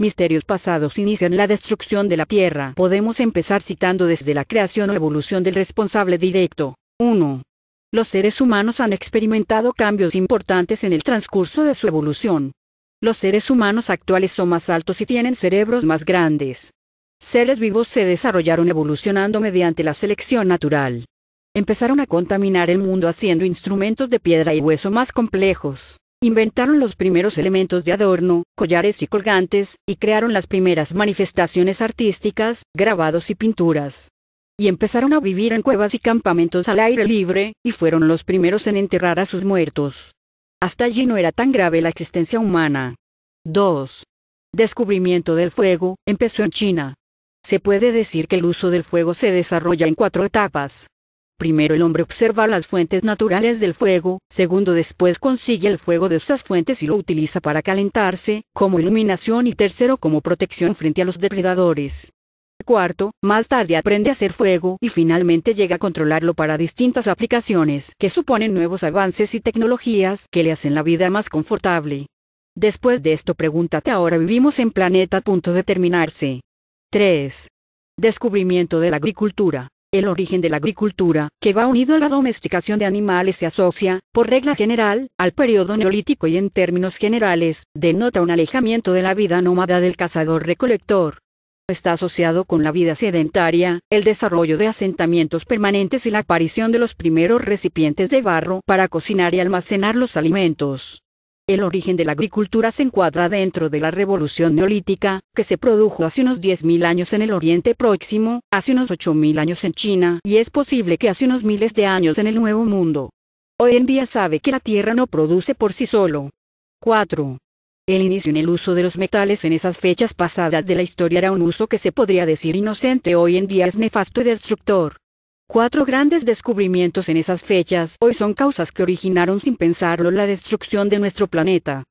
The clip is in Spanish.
Misterios pasados inician la destrucción de la Tierra. Podemos empezar citando desde la creación o evolución del responsable directo. 1. Los seres humanos han experimentado cambios importantes en el transcurso de su evolución. Los seres humanos actuales son más altos y tienen cerebros más grandes. Seres vivos se desarrollaron evolucionando mediante la selección natural. Empezaron a contaminar el mundo haciendo instrumentos de piedra y hueso más complejos. Inventaron los primeros elementos de adorno, collares y colgantes, y crearon las primeras manifestaciones artísticas, grabados y pinturas. Y empezaron a vivir en cuevas y campamentos al aire libre, y fueron los primeros en enterrar a sus muertos. Hasta allí no era tan grave la existencia humana. 2. Descubrimiento del fuego, empezó en China. Se puede decir que el uso del fuego se desarrolla en cuatro etapas. Primero el hombre observa las fuentes naturales del fuego, segundo después consigue el fuego de esas fuentes y lo utiliza para calentarse, como iluminación y tercero como protección frente a los depredadores. Cuarto, más tarde aprende a hacer fuego y finalmente llega a controlarlo para distintas aplicaciones que suponen nuevos avances y tecnologías que le hacen la vida más confortable. Después de esto pregúntate ahora vivimos en planeta a punto de terminarse. 3. Descubrimiento de la agricultura. El origen de la agricultura, que va unido a la domesticación de animales, se asocia, por regla general, al periodo neolítico y en términos generales, denota un alejamiento de la vida nómada del cazador-recolector. Está asociado con la vida sedentaria, el desarrollo de asentamientos permanentes y la aparición de los primeros recipientes de barro para cocinar y almacenar los alimentos. El origen de la agricultura se encuadra dentro de la revolución neolítica, que se produjo hace unos 10.000 años en el Oriente Próximo, hace unos 8.000 años en China y es posible que hace unos miles de años en el Nuevo Mundo. Hoy en día sabe que la tierra no produce por sí solo. 4. El inicio en el uso de los metales en esas fechas pasadas de la historia era un uso que se podría decir inocente hoy en día es nefasto y destructor. Cuatro grandes descubrimientos en esas fechas hoy son causas que originaron sin pensarlo la destrucción de nuestro planeta.